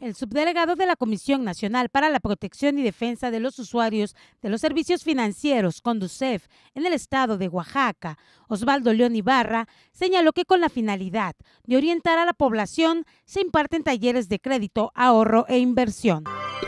El subdelegado de la Comisión Nacional para la Protección y Defensa de los Usuarios de los Servicios Financieros, Conducef, en el estado de Oaxaca, Osvaldo León Ibarra, señaló que con la finalidad de orientar a la población se imparten talleres de crédito, ahorro e inversión.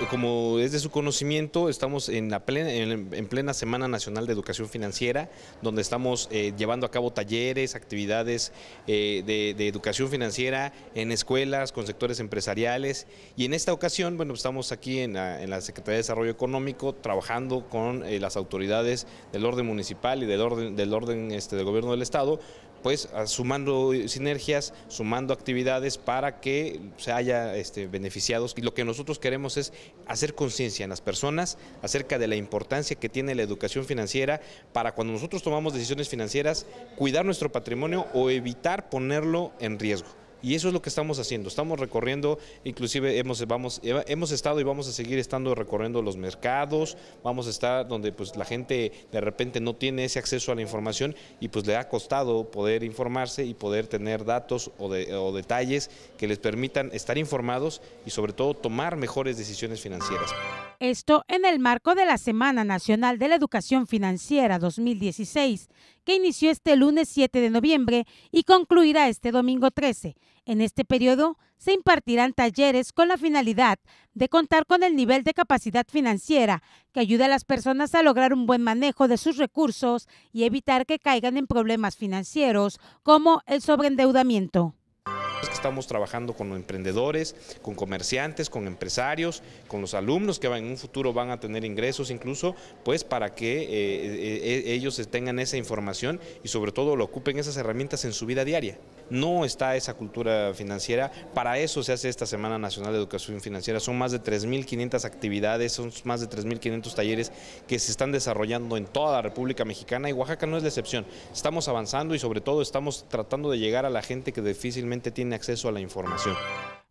Como es de su conocimiento, estamos en, la plena, Semana Nacional de Educación Financiera, donde estamos eh, llevando a cabo talleres, actividades eh, de educación financiera en escuelas, con sectores empresariales y en esta ocasión, bueno, estamos aquí en la, Secretaría de Desarrollo Económico trabajando con eh, las autoridades del orden municipal y del orden, del orden este, del gobierno del Estado, pues sumando sinergias, sumando actividades para que se haya beneficiado. Este, beneficiados. Y lo que nosotros queremos es hacer conciencia en las personas acerca de la importancia que tiene la educación financiera para cuando nosotros tomamos decisiones financieras, cuidar nuestro patrimonio o evitar ponerlo en riesgo. Y eso es lo que estamos haciendo. Estamos recorriendo, inclusive hemos, eh, hemos estado y vamos a seguir estando recorriendo los mercados, vamos a estar donde pues la gente de repente no tiene ese acceso a la información y pues le ha costado poder informarse y poder tener datos o, o detalles que les permitan estar informados y sobre todo tomar mejores decisiones financieras esto en el marco de la Semana Nacional de la Educación Financiera 2016, que inició este lunes 7 de noviembre y concluirá este domingo 13. En este periodo se impartirán talleres con la finalidad de contar con el nivel de capacidad financiera que ayude a las personas a lograr un buen manejo de sus recursos y evitar que caigan en problemas financieros como el sobreendeudamiento que Estamos trabajando con emprendedores, con comerciantes, con empresarios, con los alumnos que en un futuro van a tener ingresos incluso, pues para que eh, eh, eh, ellos tengan esa información y sobre todo lo ocupen esas herramientas en su vida diaria. No está esa cultura financiera, para eso se hace esta Semana Nacional de Educación Financiera, son más de 3.500 actividades, son más de 3.500 talleres que se están desarrollando en toda la República Mexicana y Oaxaca no es la excepción. Estamos avanzando y sobre todo estamos tratando de llegar a la gente que difícilmente tiene acceso a la información.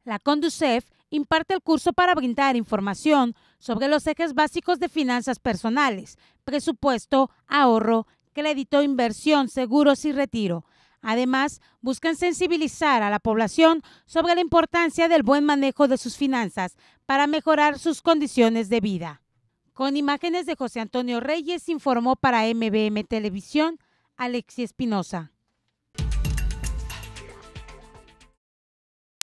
La Conducef imparte el curso para brindar información sobre los ejes básicos de finanzas personales, presupuesto, ahorro, crédito, inversión, seguros y retiro. Además, buscan sensibilizar a la población sobre la importancia del buen manejo de sus finanzas para mejorar sus condiciones de vida. Con imágenes de José Antonio Reyes informó para MBM Televisión Alexi Espinosa.